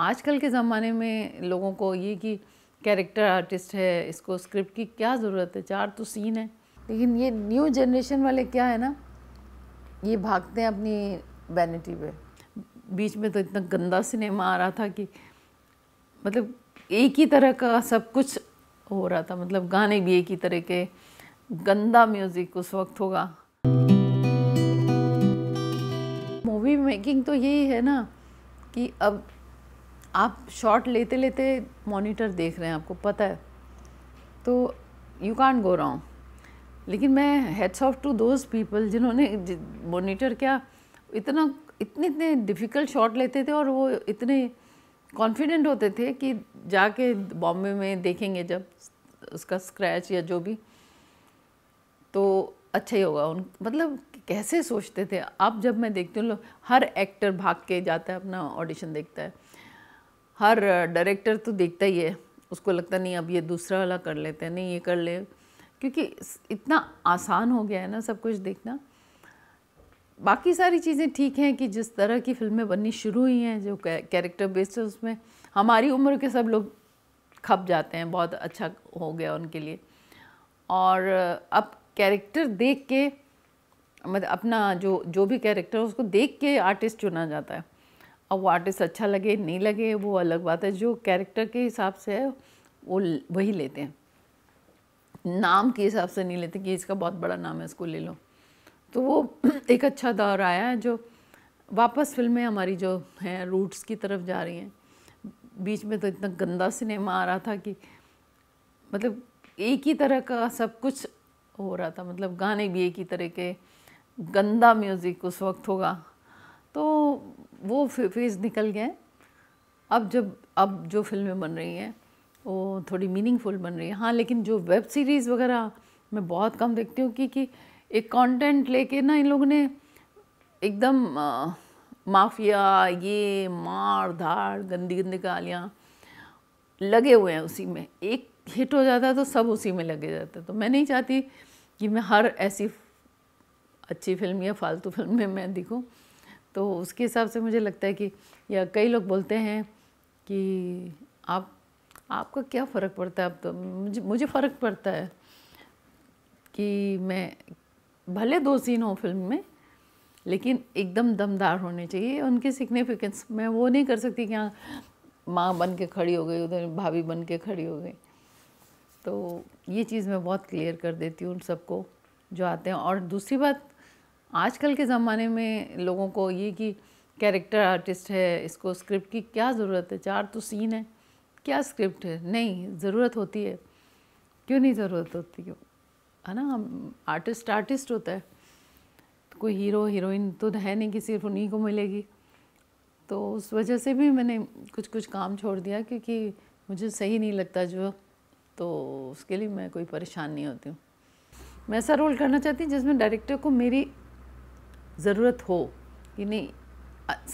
आजकल के ज़माने में लोगों को ये कि कैरेक्टर आर्टिस्ट है इसको स्क्रिप्ट की क्या ज़रूरत है चार तो सीन है लेकिन ये न्यू जनरेशन वाले क्या है ना ये भागते हैं अपनी वैनिटी पे बीच में तो इतना गंदा सिनेमा आ रहा था कि मतलब एक ही तरह का सब कुछ हो रहा था मतलब गाने भी एक ही तरह के गंदा म्यूज़िक उस वक्त होगा मूवी मेकिंग तो यही है ना कि अब आप शॉट लेते लेते मॉनिटर देख रहे हैं आपको पता है तो यू कान गो रॉन्ग लेकिन मैं heads off to those people जिन्होंने मॉनिटर क्या इतना इतने इतने डिफ़िकल्ट शॉट लेते थे और वो इतने कॉन्फिडेंट होते थे कि जाके बॉम्बे में देखेंगे जब उसका स्क्रैच या जो भी तो अच्छा ही होगा उन मतलब कैसे सोचते थे अब जब मैं देखती हूँ हर एक्टर भाग के जाता है अपना ऑडिशन देखता है हर डायरेक्टर तो देखता ही है उसको लगता नहीं अब ये दूसरा वाला कर लेते हैं नहीं ये कर ले क्योंकि इतना आसान हो गया है ना सब कुछ देखना बाकी सारी चीज़ें ठीक हैं कि जिस तरह की फिल्में बननी शुरू हुई हैं जो कैरेक्टर बेस्ड है उसमें हमारी उम्र के सब लोग खप जाते हैं बहुत अच्छा हो गया उनके लिए और अब कैरेक्टर देख के मतलब अपना जो जो भी कैरेक्टर उसको देख के आर्टिस्ट चुना जाता है अब वो आर्टिस्ट अच्छा लगे नहीं लगे वो अलग बात है जो कैरेक्टर के हिसाब से है वो वही लेते हैं नाम के हिसाब से नहीं लेते कि इसका बहुत बड़ा नाम है इसको ले लो तो वो एक अच्छा दौर आया है जो वापस फिल्में हमारी जो हैं रूट्स की तरफ जा रही हैं बीच में तो इतना गंदा सिनेमा आ रहा था कि मतलब एक ही तरह का सब कुछ हो रहा था मतलब गाने भी एक ही तरह के गंदा म्यूज़िक उस वक्त होगा तो वो फेज़ निकल गए अब जब अब जो फिल्में बन रही हैं वो थोड़ी मीनिंगफुल बन रही है हाँ लेकिन जो वेब सीरीज़ वगैरह मैं बहुत कम देखती हूँ क्योंकि एक कंटेंट लेके ना इन लोगों ने एकदम माफिया ये मार धाड़ गंदी गंदी गालियाँ लगे हुए हैं उसी में एक हिट हो जाता है तो सब उसी में लगे जाते हैं तो मैं नहीं चाहती कि मैं हर ऐसी अच्छी फिल्म या फालतू फिल्म में मैं दिखूँ तो उसके हिसाब से मुझे लगता है कि या कई लोग बोलते हैं कि आप आपका क्या फ़र्क पड़ता है आप तो मुझे मुझे फ़र्क पड़ता है कि मैं भले दो सीन हो फिल्म में लेकिन एकदम दमदार होने चाहिए उनके सिग्निफिकेंस मैं वो नहीं कर सकती कि हाँ माँ बन के खड़ी हो गई उधर भाभी बन के खड़ी हो गई तो ये चीज़ मैं बहुत क्लियर कर देती हूँ उन सबको जो आते हैं और दूसरी बात आजकल के ज़माने में लोगों को ये कि कैरेक्टर आर्टिस्ट है इसको स्क्रिप्ट की क्या ज़रूरत है चार तो सीन है क्या स्क्रिप्ट है नहीं ज़रूरत होती है क्यों नहीं ज़रूरत होती क्यों है ना हम आर्टिस्ट आर्टिस्ट होता है तो कोई हीरो हीरोइन तो है नहीं कि सिर्फ उन्हीं को मिलेगी तो उस वजह से भी मैंने कुछ कुछ काम छोड़ दिया क्योंकि मुझे सही नहीं लगता जो तो उसके लिए मैं कोई परेशान नहीं होती हूँ मैं ऐसा रोल करना चाहती हूँ जिसमें डायरेक्टर को मेरी ज़रूरत हो कि नहीं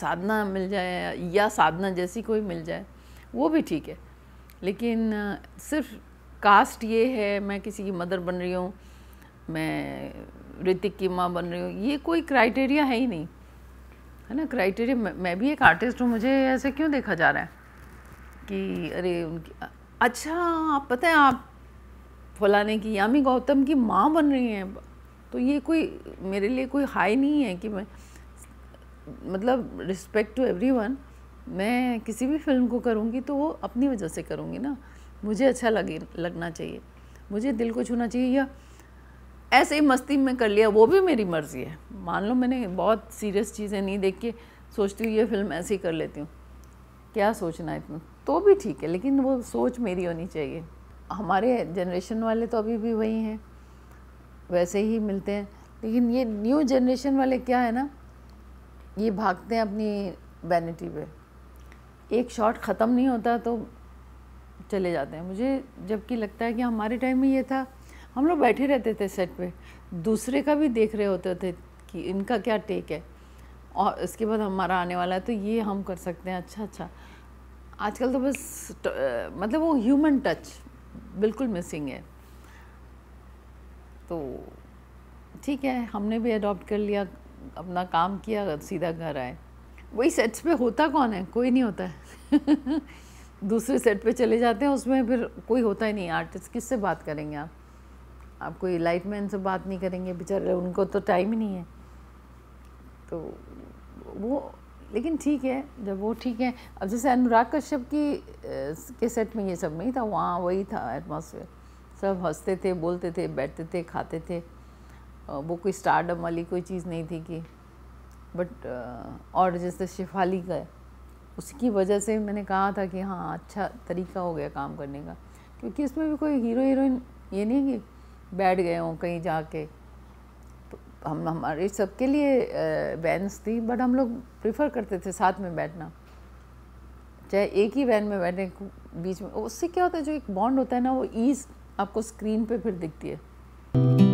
साधना मिल जाए या साधना जैसी कोई मिल जाए वो भी ठीक है लेकिन सिर्फ कास्ट ये है मैं किसी की मदर बन रही हूँ मैं ऋतिक की माँ बन रही हूँ ये कोई क्राइटेरिया है ही नहीं है ना क्राइटेरिया मैं, मैं भी एक आर्टिस्ट हूँ मुझे ऐसे क्यों देखा जा रहा है कि अरे उनकी अच्छा आप पता है आप फलाने की यामी गौतम की माँ बन रही हैं तो ये कोई मेरे लिए कोई हाई नहीं है कि मैं मतलब रिस्पेक्ट टू एवरी वन मैं किसी भी फिल्म को करूँगी तो वो अपनी वजह से करूँगी ना मुझे अच्छा लगे लगना चाहिए मुझे दिल को छूना चाहिए या ऐसे ही मस्ती में कर लिया वो भी मेरी मर्ज़ी है मान लो मैंने बहुत सीरियस चीज़ें नहीं देख के सोचती हूँ ये फिल्म ऐसे ही कर लेती हूँ क्या सोचना है इतना तो भी ठीक है लेकिन वो सोच मेरी होनी चाहिए हमारे जनरेशन वाले तो अभी भी वही हैं वैसे ही मिलते हैं लेकिन ये न्यू जनरेशन वाले क्या है ना ये भागते हैं अपनी वैनिटी पे एक शॉट ख़त्म नहीं होता तो चले जाते हैं मुझे जबकि लगता है कि हमारे टाइम में ये था हम लोग बैठे रहते थे सेट पे दूसरे का भी देख रहे होते थे कि इनका क्या टेक है और इसके बाद हमारा आने वाला है तो ये हम कर सकते हैं अच्छा अच्छा आजकल तो बस तो, मतलब वो ह्यूमन टच बिल्कुल मिसिंग है तो ठीक है हमने भी अडॉप्ट कर लिया अपना काम किया सीधा घर आए वही सेट्स पे होता कौन है कोई नहीं होता है दूसरे सेट पे चले जाते हैं उसमें फिर कोई होता ही नहीं आर्टिस्ट किससे बात करेंगे आप आप कोई लाइट मैन से बात नहीं करेंगे बेचारे उनको तो टाइम ही नहीं है तो वो लेकिन ठीक है जब वो ठीक है अब जैसे अनुराग कश्यप की के सेट में ये सब नहीं था वहाँ वही था एटमोसफेयर सब हंसते थे बोलते थे बैठते थे खाते थे वो कोई स्टार्डम वाली कोई चीज़ नहीं थी कि बट और जैसे शिफाली का उसकी वजह से मैंने कहा था कि हाँ अच्छा तरीका हो गया काम करने का क्योंकि इसमें भी कोई हीरो हीरोइन ये नहीं कि बैठ गए हों कहीं जाके तो हम हमारे सबके लिए वैन्स थी बट हम लोग प्रेफर करते थे साथ में बैठना चाहे एक ही वैन में बैठे बीच में उससे क्या होता है जो एक बॉन्ड होता है ना वो ईज़ आपको स्क्रीन पे फिर दिखती है